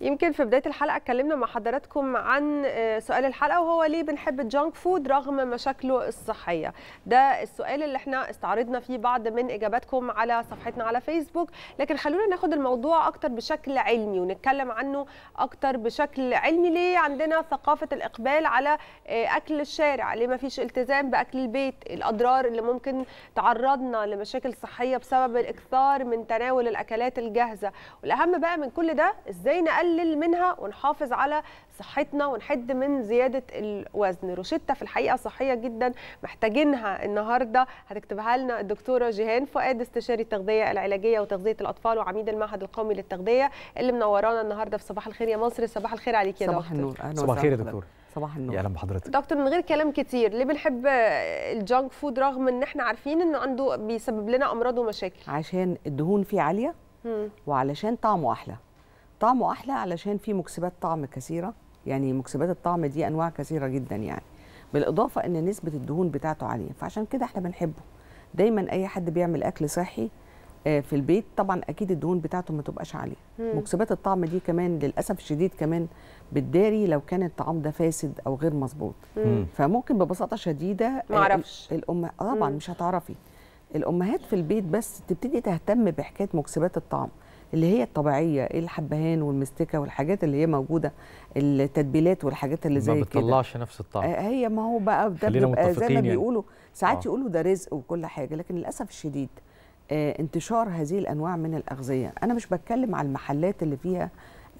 يمكن في بدايه الحلقه اتكلمنا مع حضراتكم عن آه، سؤال الحلقه وهو ليه بنحب الجانك فود رغم مشاكله الصحيه ده السؤال اللي احنا استعرضنا فيه بعض من اجاباتكم على صفحتنا على فيسبوك لكن خلونا ناخد الموضوع اكتر بشكل علمي ونتكلم عنه اكتر بشكل علمي ليه عندنا ثقافه الاقبال على آه، اكل الشارع ليه ما فيش التزام باكل البيت الاضرار اللي ممكن تعرضنا لمشاكل صحيه بسبب الاكثار من تناول الاكلات الجاهزه والاهم بقى من كل ده ازاي نقلل نقلل منها ونحافظ على صحتنا ونحد من زياده الوزن روشته في الحقيقه صحيه جدا محتاجينها النهارده هتكتبها لنا الدكتوره جيهان فؤاد استشاري التغذيه العلاجيه وتغذيه الاطفال وعميد المعهد القومي للتغذيه اللي منورانا النهارده في صباح الخير يا مصر صباح الخير عليك يا دكتور صباح النور صباح الخير يا دكتور صباح النور يا اهلا بحضرتك دكتور من غير كلام كتير ليه بنحب الجانك فود رغم ان احنا عارفين انه عنده بيسبب لنا امراض ومشاكل عشان الدهون فيه عاليه مم. وعلشان طعمه احلى طعمه احلى علشان فيه مكسبات طعم كثيره يعني مكسبات الطعم دي انواع كثيره جدا يعني بالاضافه ان نسبه الدهون بتاعته عاليه فعشان كده احنا بنحبه دايما اي حد بيعمل اكل صحي آه، في البيت طبعا اكيد الدهون بتاعته ما تبقاش عاليه مكسبات الطعم دي كمان للاسف الشديد كمان بتداري لو كان الطعام ده فاسد او غير مظبوط فممكن ببساطه شديده ما اعرفش الام آه طبعا مش هتعرفي الامهات في البيت بس تبتدي تهتم بحكايه مكسبات الطعم اللي هي الطبيعيه إيه الحبهان والمستكه والحاجات اللي هي موجوده التتبيلات والحاجات اللي زي كده ما بتطلعش نفس الطعم آه، هي ما هو بقى ده بيبقى زي ما يعني. بيقولوا ساعات آه. يقولوا ده رزق وكل حاجه لكن للاسف الشديد آه، انتشار هذه الانواع من الاغذيه انا مش بتكلم على المحلات اللي فيها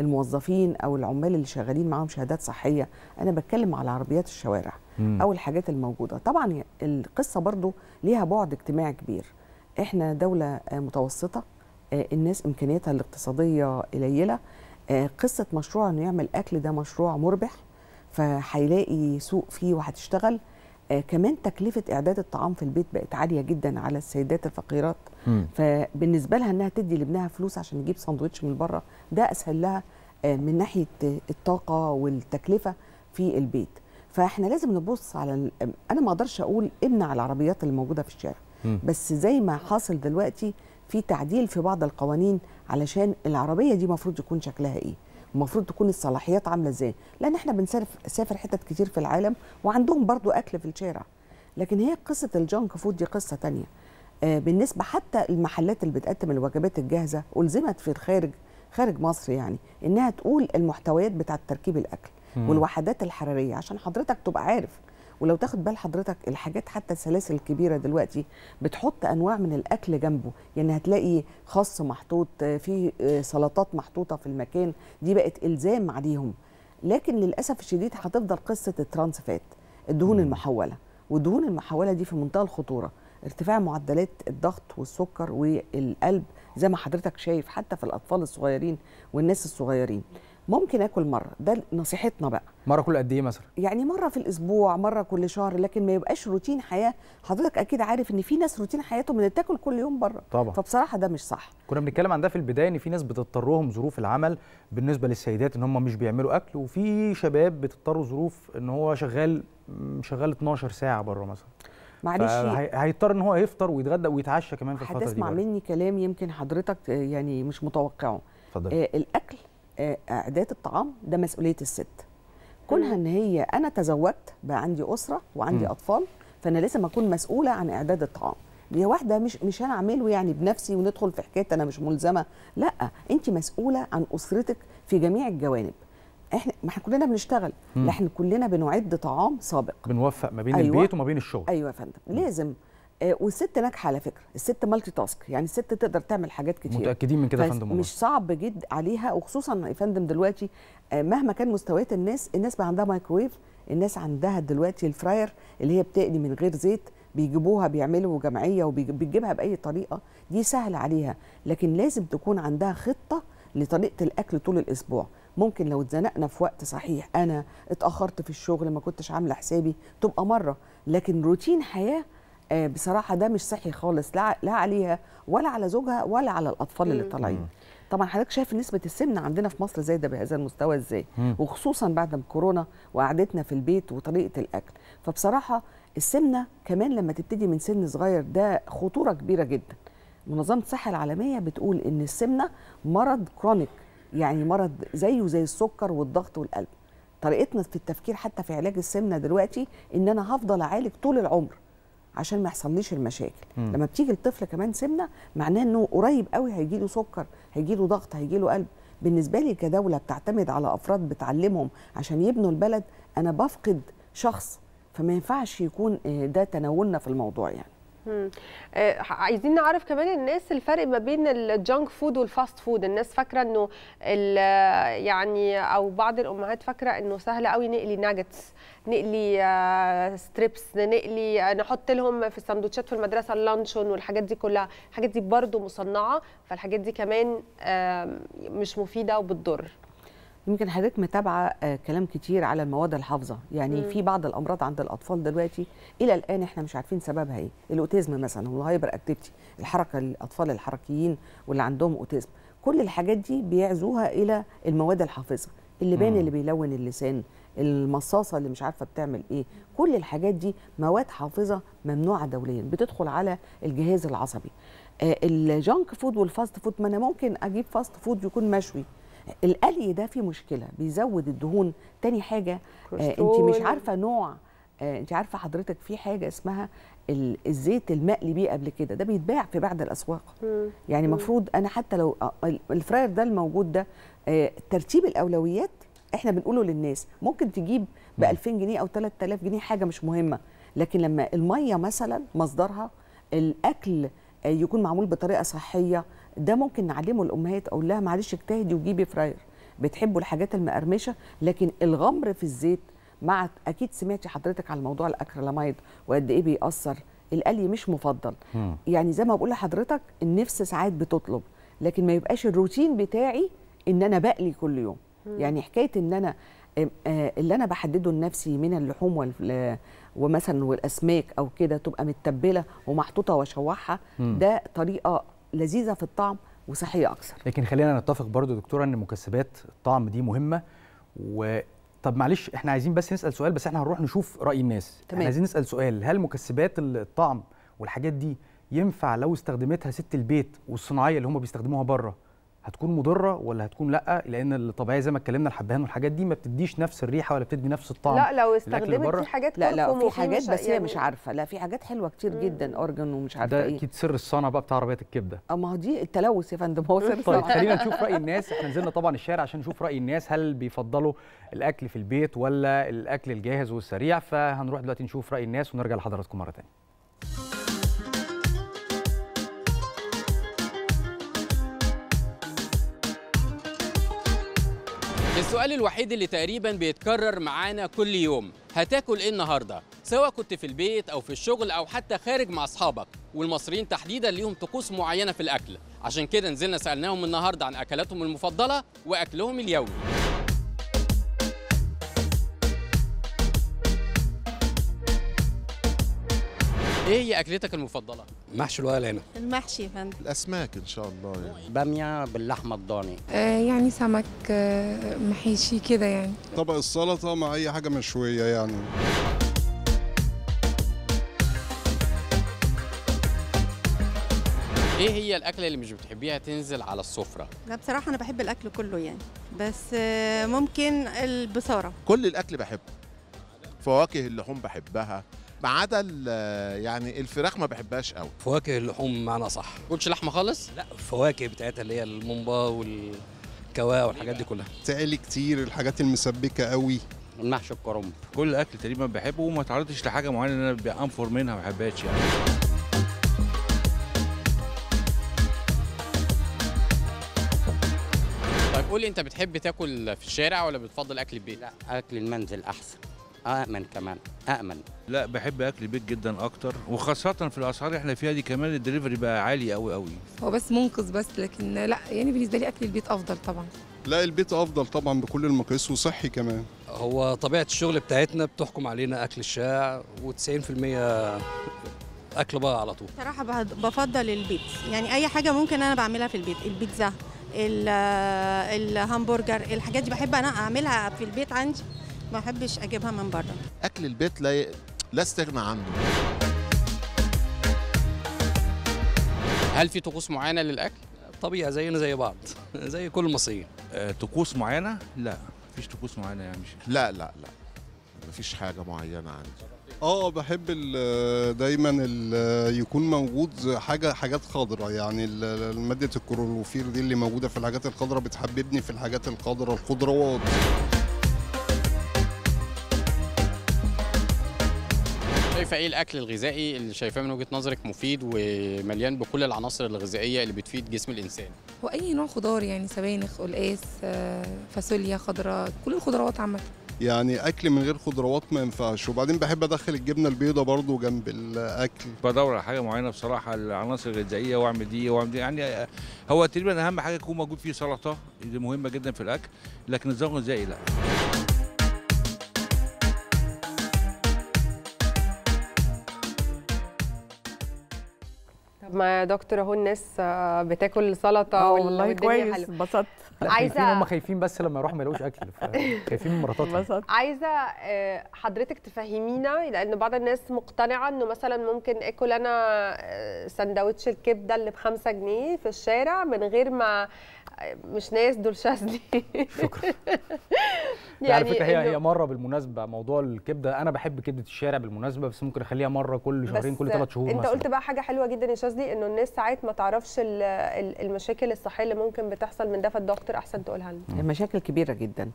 الموظفين او العمال اللي شغالين معاهم شهادات صحيه انا بتكلم على عربيات الشوارع مم. او الحاجات الموجوده طبعا القصه برضو ليها بعد اجتماعي كبير احنا دوله متوسطه آه، الناس امكانياتها الاقتصاديه قليله آه، قصه مشروع انه يعمل اكل ده مشروع مربح فهيلاقي سوق فيه وهتشتغل آه، كمان تكلفه اعداد الطعام في البيت بقت عاليه جدا على السيدات الفقيرات فبالنسبه لها انها تدي لابنها فلوس عشان يجيب ساندوتش من بره ده اسهل لها من ناحيه الطاقه والتكلفه في البيت فاحنا لازم نبص على انا ما اقدرش اقول امنع العربيات اللي موجوده في الشارع بس زي ما حاصل دلوقتي في تعديل في بعض القوانين علشان العربيه دي المفروض يكون شكلها ايه المفروض تكون الصلاحيات عامله ازاي لان احنا بنسافر حتت كتير في العالم وعندهم برضو اكل في الشارع لكن هي قصه الجانك فود دي قصه تانية آه بالنسبه حتى المحلات اللي بتقدم الوجبات الجاهزه الزمت في الخارج خارج مصر يعني انها تقول المحتويات بتاعه تركيب الاكل والوحدات الحراريه عشان حضرتك تبقى عارف ولو تاخد بال حضرتك الحاجات حتى السلاسل الكبيره دلوقتي بتحط انواع من الاكل جنبه يعني هتلاقي خص محطوط في آه، سلطات محطوطه في المكان دي بقت الزام عليهم لكن للاسف الشديد هتفضل قصه الترانس فات الدهون المحوله والدهون المحوله دي في منتهى الخطوره ارتفاع معدلات الضغط والسكر والقلب زي ما حضرتك شايف حتى في الاطفال الصغيرين والناس الصغيرين ممكن اكل مره ده نصيحتنا بقى مره كل قد ايه مثلا يعني مره في الاسبوع مره كل شهر لكن ما يبقاش روتين حياه حضرتك اكيد عارف ان في ناس روتين حياتهم ان تاكل كل يوم بره طبعا فبصراحه ده مش صح كنا بنتكلم عن ده في البدايه ان في ناس بتضطرهم ظروف العمل بالنسبه للسيدات ان هم مش بيعملوا اكل وفي شباب بتضطروا ظروف ان هو شغال شغال 12 ساعه بره مثلا معلش هيضطر ان هو يفطر ويتغدى ويتعشى كمان في الفتره دي هتسمع مني كلام يمكن حضرتك آه، يعني مش متوقعه اتفضل آه الاكل آه، اعداد الطعام ده مسؤوليه الست كونها ان هي انا تزوجت بقى عندي اسره وعندي م. اطفال فانا لازم اكون مسؤوله عن اعداد الطعام دي واحده مش مش انا اعمله يعني بنفسي وندخل في حكايه انا مش ملزمه لا انت مسؤوله عن اسرتك في جميع الجوانب احنا ما احنا كلنا بنشتغل احنا كلنا بنعد طعام سابق بنوفق ما بين أيوة. البيت وما بين الشغل ايوه يا فندم لازم آه، والست ناجحه على فكره الست مالتي تاسك يعني الست تقدر تعمل حاجات كتير متاكدين من كده يا فندم مش صعب جدا عليها وخصوصا يا فندم دلوقتي آه، مهما كان مستويات الناس الناس بقى عندها مايكرويف الناس عندها دلوقتي الفراير اللي هي بتقلي من غير زيت بيجيبوها بيعملوا جمعيه وبتجيبها باي طريقه دي سهل عليها لكن لازم تكون عندها خطه لطريقه الاكل طول الاسبوع ممكن لو اتزنقنا في وقت صحيح انا اتاخرت في الشغل ما كنتش عامله حسابي تبقى مره لكن روتين حياه آه، بصراحه ده مش صحي خالص لا لا عليها ولا على زوجها ولا على الاطفال اللي طالعين طبعا حضرتك شايف نسبه السمنه عندنا في مصر زايده بهذا المستوى ازاي وخصوصا بعد كورونا وقعدتنا في البيت وطريقه الاكل فبصراحه السمنه كمان لما تبتدي من سن صغير ده خطوره كبيره جدا منظمه الصحه العالميه بتقول ان السمنه مرض كرونيك يعني مرض زيه زي السكر والضغط والقلب طريقتنا في التفكير حتى في علاج السمنه دلوقتي ان انا هفضل اعالج طول العمر عشان ما يحصليش المشاكل م. لما بتيجي الطفل كمان سمنه معناه انه قريب قوي هيجي له سكر هيجي له ضغط هيجي له قلب بالنسبه لي كدوله بتعتمد على افراد بتعلمهم عشان يبنوا البلد انا بفقد شخص فما ينفعش يكون آه، ده تناولنا في الموضوع يعني آه، عايزين نعرف كمان الناس الفرق ما بين الجانك فود والفاست فود الناس فاكره انه يعني او بعض الامهات فاكره انه سهل قوي نقلي ناجتس نقلي آه، ستريبس نقلي آه، نحط لهم في السندوتشات في المدرسه اللانشون والحاجات دي كلها الحاجات دي برضو مصنعه فالحاجات دي كمان مش مفيده وبتضر يمكن حضرتك متابعه آه، كلام كتير على المواد الحافظه يعني مم. في بعض الامراض عند الاطفال دلوقتي الى الان احنا مش عارفين سببها ايه الاوتيزم مثلا والهايبر اكتيفيتي الحركه الاطفال الحركيين واللي عندهم اوتيزم كل الحاجات دي بيعزوها الى المواد الحافظه اللبان اللي بيلون اللسان المصاصه اللي مش عارفه بتعمل ايه كل الحاجات دي مواد حافظه ممنوعه دوليا بتدخل على الجهاز العصبي آه، الجانك فود والفاست فود ما انا ممكن اجيب فاست فود يكون مشوي القلي ده فيه مشكله بيزود الدهون تاني حاجه آه انت مش عارفه نوع آه انت عارفه حضرتك في حاجه اسمها الزيت المقلي بيه قبل كده ده بيتباع في بعض الاسواق مم. يعني المفروض انا حتى لو آه، آه، الفراير ده الموجود ده آه ترتيب الاولويات احنا بنقوله للناس ممكن تجيب ب 2000 جنيه او 3000 جنيه حاجه مش مهمه لكن لما الميه مثلا مصدرها الاكل آه، يكون معمول بطريقه صحيه ده ممكن نعلمه الامهات اقول لها معلش اجتهدي وجيبي فراير بتحبوا الحاجات المقرمشه لكن الغمر في الزيت مع اكيد سمعتي حضرتك على موضوع الاكريلاميد وقد ايه بيأثر القلي مش مفضل م. يعني زي ما بقول لحضرتك النفس ساعات بتطلب لكن ما يبقاش الروتين بتاعي ان انا بقلي كل يوم م. يعني حكايه ان انا آه، اللي انا بحدده لنفسي من اللحوم ومثلا والاسماك او كده تبقى متبله ومحطوطه واشوحها ده طريقه لذيذه في الطعم وصحيه اكثر لكن خلينا نتفق برضو دكتوره ان مكسبات الطعم دي مهمه و طب معلش احنا عايزين بس نسال سؤال بس احنا هنروح نشوف راي الناس تمام. احنا عايزين نسال سؤال هل مكسبات الطعم والحاجات دي ينفع لو استخدمتها ست البيت والصناعيه اللي هم بيستخدموها بره هتكون مضره ولا هتكون لا لان الطبيعيه زي ما اتكلمنا الحبهان والحاجات دي ما بتديش نفس الريحه ولا بتدي نفس الطعم لا لو استخدمت في حاجات لا لا في حاجات بس هي يعني مش عارفه لا في حاجات حلوه كتير مم. جدا اورجن ومش عارفه ده ايه ده اكيد سر الصنعه بقى بتاع عربيات الكبده اه ما هو دي التلوث يا فندم هو سر طيب خلينا نشوف راي الناس احنا نزلنا طبعا الشارع عشان نشوف راي الناس هل بيفضلوا الاكل في البيت ولا الاكل الجاهز والسريع فهنروح دلوقتي نشوف راي الناس ونرجع لحضراتكم مره ثانيه السؤال الوحيد اللي تقريبا بيتكرر معانا كل يوم هتاكل ايه النهارده سواء كنت في البيت او في الشغل او حتى خارج مع اصحابك والمصريين تحديدا ليهم طقوس معينه في الاكل عشان كده نزلنا سالناهم النهارده عن اكلاتهم المفضله واكلهم اليومي ايه هي اكلتك المفضله محشي الورق العنب المحشي يا فندم الاسماك ان شاء الله يعني باميه باللحمه الضاني آه يعني سمك آه محيشي كده يعني طبق السلطه مع اي حاجه مشويه يعني ايه هي الاكله اللي مش بتحبيها تنزل على السفره لا بصراحه انا بحب الاكل كله يعني بس آه، ممكن البصاره كل الاكل بحبه فواكه اللحوم بحبها ما عدا يعني الفراخ ما بحبهاش قوي فواكه اللحوم بمعنى صح ما لحمه خالص لا الفواكه بتاعتها اللي هي المومبا والكواه والحاجات دي كلها تعلي كتير الحاجات المسبكه قوي المحشي الكرنب كل اكل تقريبا بحبه وما تعرضتش لحاجه معينه انا بانفر منها ما بحبهاش يعني طيب قول لي انت بتحب تاكل في الشارع ولا بتفضل اكل البيت؟ لا اكل المنزل احسن أأمن كمان أأمن لا بحب أكل البيت جدا أكتر وخاصة في الأسعار اللي احنا فيها دي كمان الدليفري بقى عالي أوي أوي هو بس منقذ بس لكن لا يعني بالنسبة لي أكل البيت أفضل طبعا لا البيت أفضل طبعا بكل المقاييس وصحي كمان هو طبيعة الشغل بتاعتنا بتحكم علينا أكل الشايع و90% أكل بقى على طول صراحة بفضل البيت يعني أي حاجة ممكن أنا بعملها في البيت البيتزا الهامبرجر الحاجات دي بحب انا اعملها في البيت عندي ما بحبش اجيبها من بره اكل البيت لا ي... لا استغنى عنه هل في طقوس معينه للاكل طبيعي زينا زي بعض زي كل المصريين آه، طقوس معينه لا مفيش طقوس معينه يعني مش لا لا لا مفيش حاجه معينه عندي اه بحب دايما يكون موجود حاجه حاجات خضراء يعني ماده الكلوروفير دي اللي موجوده في الحاجات الخضراء بتحببني في الحاجات الخضراء الخضروات شايفه ايه الاكل الغذائي اللي شايفاه من وجهه نظرك مفيد ومليان بكل العناصر الغذائيه اللي بتفيد جسم الانسان هو اي نوع خضار يعني سبانخ قلقاس آه، فاصوليا خضراء كل الخضروات عامه يعني اكل من غير خضروات ما ينفعش وبعدين بحب ادخل الجبنه البيضاء برضو جنب الاكل بدور على حاجه معينه بصراحه العناصر الغذائيه واعمل دي واعمل دي يعني آه، هو تقريبا اهم حاجه يكون موجود فيه سلطه دي مهمه جدا في الاكل لكن النظام الغذائي لا طب ما يا دكتور اهو الناس آه، بتاكل سلطه اه والله كويس انبسطت عايزه هم خايفين بس لما يروحوا ما يلاقوش اكل خايفين من مراتاتهم عايزه آه، حضرتك تفهمينا لان بعض الناس مقتنعه انه مثلا ممكن اكل انا آه، سندوتش الكبده اللي ب 5 جنيه في الشارع من غير ما مش ناس دول شاذلي شكرا يعني على فكره هي هي مره بالمناسبه موضوع الكبده انا بحب كبده الشارع بالمناسبه بس ممكن اخليها مره كل شهرين كل ثلاث شهور انت قلت بقى حاجه حلوه جدا يا شاذلي انه الناس ساعات ما تعرفش المشاكل الصحيه اللي ممكن بتحصل من ده فالدكتور احسن تقولها لنا المشاكل كبيره جدا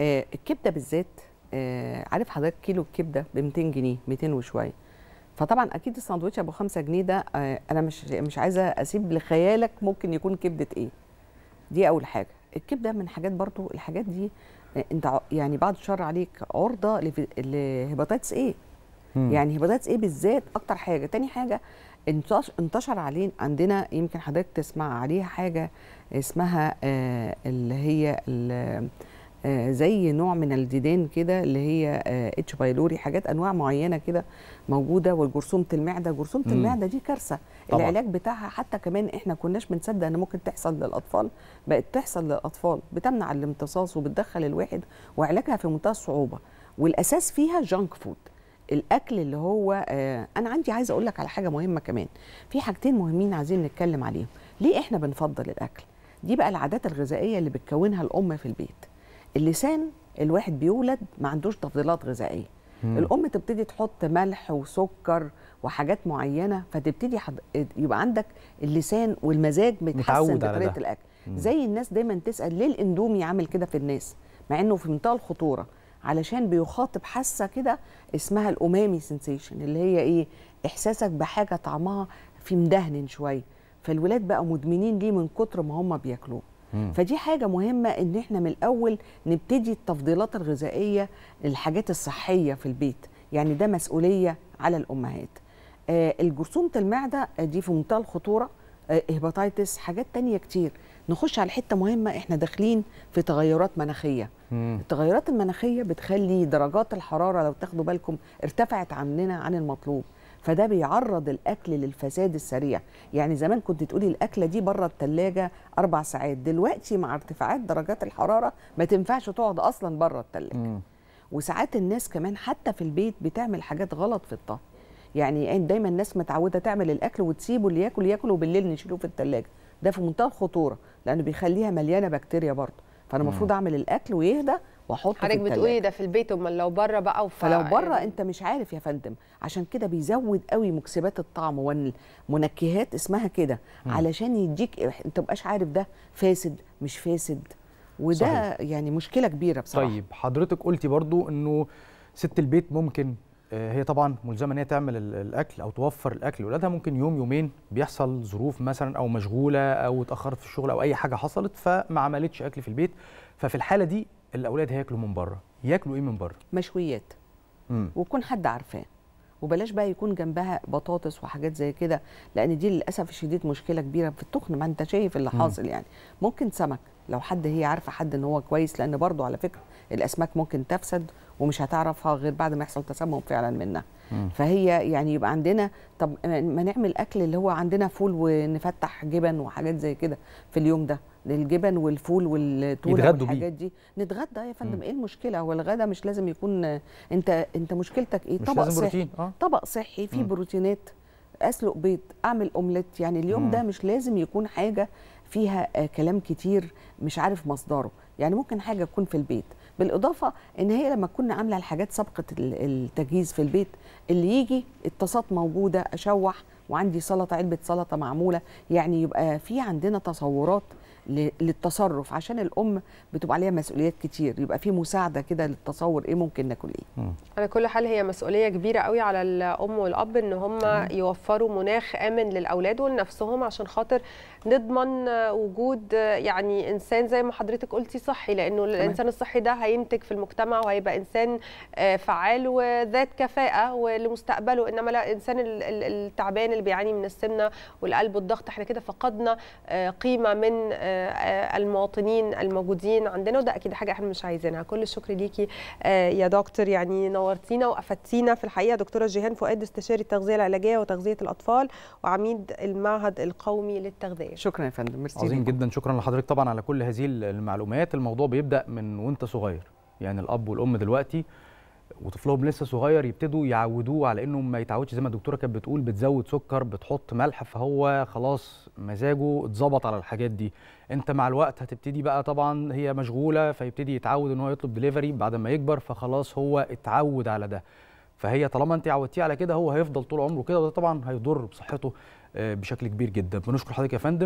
آه الكبده بالذات آه عارف حضرتك كيلو الكبده ب 200 جنيه 200 وشويه فطبعا اكيد الساندوتش ابو 5 جنيه ده آه، انا مش مش عايزه اسيب لخيالك ممكن يكون كبده ايه دي اول حاجه الكبده من حاجات برضو الحاجات دي آه، انت يعني بعد الشر عليك عرضه لهيباتيتس ايه يعني هيباتيتس ايه بالذات اكتر حاجه تاني حاجه انتشر علينا عندنا يمكن حضرتك تسمع عليها حاجه اسمها آه، اللي هي آه، زي نوع من الديدان كده اللي هي اتش آه، بايلوري حاجات انواع معينه كده موجوده والجرثومه المعده جرثومه المعده دي كارثه طبعا. العلاج بتاعها حتى كمان احنا كناش بنصدق ان ممكن تحصل للاطفال بقت تحصل للاطفال بتمنع الامتصاص وبتدخل الواحد وعلاجها في منتهى الصعوبه والاساس فيها جانك فود الاكل اللي هو آه، انا عندي عايزه اقول لك على حاجه مهمه كمان في حاجتين مهمين عايزين نتكلم عليهم ليه احنا بنفضل الاكل دي بقى العادات الغذائيه اللي بتكونها الام في البيت اللسان الواحد بيولد ما عندوش تفضيلات غذائيه مم. الام تبتدي تحط ملح وسكر وحاجات معينه فتبتدي حض... يبقى عندك اللسان والمزاج بيتحسن بطريقه الاكل مم. زي الناس دايما تسال ليه الاندومي عامل كده في الناس مع انه في منتهى الخطوره علشان بيخاطب حاسه كده اسمها الامامي سنسيشن اللي هي ايه احساسك بحاجه طعمها في مدهن شويه فالولاد بقى مدمنين ليه من كتر ما هم بياكلوه فدي حاجه مهمه ان احنا من الاول نبتدي التفضيلات الغذائيه للحاجات الصحيه في البيت يعني ده مسؤوليه على الامهات آه الجرثومه المعده آه، دي في منتهى الخطوره آه هيباتيتس حاجات تانية كتير نخش على حته مهمه احنا داخلين في تغيرات مناخيه مم. التغيرات المناخيه بتخلي درجات الحراره لو تاخدوا بالكم ارتفعت عننا عن المطلوب فده بيعرض الاكل للفساد السريع يعني زمان كنت تقولي الاكله دي بره الثلاجه اربع ساعات دلوقتي مع ارتفاعات درجات الحراره ما تنفعش تقعد اصلا بره الثلاجه وساعات الناس كمان حتى في البيت بتعمل حاجات غلط في الطهي يعني إيه، دايما الناس متعوده تعمل الاكل وتسيبه اللي ياكل ياكل وبالليل نشيله في الثلاجه ده في منتهى الخطوره لانه بيخليها مليانه بكتيريا برضه فانا المفروض اعمل الاكل ويهدى واحط حضرتك بتقولي ده في البيت امال لو بره بقى وفا فلو بره يعني... انت مش عارف يا فندم عشان كده بيزود قوي مكسبات الطعم والمنكهات اسمها كده علشان يديك انت مبقاش عارف ده فاسد مش فاسد وده صحيح. يعني مشكله كبيره بصراحه طيب حضرتك قلتي برضو انه ست البيت ممكن آه، هي طبعا ملزمه ان هي تعمل الاكل او توفر الاكل لاولادها ممكن يوم يومين بيحصل ظروف مثلا او مشغوله او اتاخرت في الشغل او اي حاجه حصلت فما عملتش اكل في البيت ففي الحاله دي الاولاد هياكلوا من بره ياكلوا ايه من بره مشويات مم. ويكون حد عارفاه وبلاش بقى يكون جنبها بطاطس وحاجات زي كده لان دي للاسف الشديد مشكله كبيره في التخن ما انت شايف اللي حاصل يعني ممكن سمك لو حد هي عارفه حد ان هو كويس لان برضو على فكره الاسماك ممكن تفسد ومش هتعرفها غير بعد ما يحصل تسمم فعلا منها مم. فهي يعني يبقى عندنا طب ما نعمل اكل اللي هو عندنا فول ونفتح جبن وحاجات زي كده في اليوم ده الجبن والفول والتونه والحاجات دي نتغدى يا فندم ايه المشكله هو الغدا مش لازم يكون انت انت مشكلتك ايه مش طبق لازم صحي آه. طبق صحي فيه بروتينات اسلق بيض اعمل اومليت يعني اليوم مم. ده مش لازم يكون حاجه فيها آه، كلام كتير مش عارف مصدره يعني ممكن حاجه تكون في البيت بالاضافه ان هي لما كنا عامله الحاجات سابقه التجهيز في البيت اللي يجي الطاسات موجوده اشوح وعندي سلطه علبه سلطه معموله يعني يبقى في عندنا تصورات للتصرف عشان الام بتبقى عليها مسؤوليات كتير يبقى في مساعده كده للتصور ايه ممكن ناكل ايه على كل حال هي مسؤوليه كبيره قوي على الام والاب ان هم يوفروا مناخ امن للاولاد ولنفسهم عشان خاطر نضمن وجود يعني انسان زي ما حضرتك قلتي صحي لانه تمام. الانسان الصحي ده هينتج في المجتمع وهيبقى انسان آه، فعال وذات كفاءه ولمستقبله انما لا الانسان التعبان اللي بيعاني من السمنه والقلب والضغط احنا كده فقدنا آه، قيمه من آه، آه، المواطنين الموجودين عندنا وده اكيد حاجه احنا مش عايزينها كل الشكر ليكي آه، يا دكتور يعني نورتينا وافدتينا في الحقيقه دكتوره جيهان فؤاد استشاري التغذيه العلاجيه وتغذيه الاطفال وعميد المعهد القومي للتغذيه شكرا يا فندم ميرسي عظيم جدا شكرا لحضرتك طبعا على كل هذه المعلومات الموضوع بيبدا من وانت صغير يعني الاب والام دلوقتي وطفلهم لسه صغير يبتدوا يعودوه على انه ما يتعودش زي ما الدكتوره كانت بتقول بتزود سكر بتحط ملح فهو خلاص مزاجه اتظبط على الحاجات دي انت مع الوقت هتبتدي بقى طبعا هي مشغوله فيبتدي يتعود ان هو يطلب دليفري بعد ما يكبر فخلاص هو اتعود على ده فهي طالما انت عودتيه على كده هو هيفضل طول عمره كده وده طبعا هيضر بصحته آه، بشكل كبير جدا بنشكر حضرتك يا فندم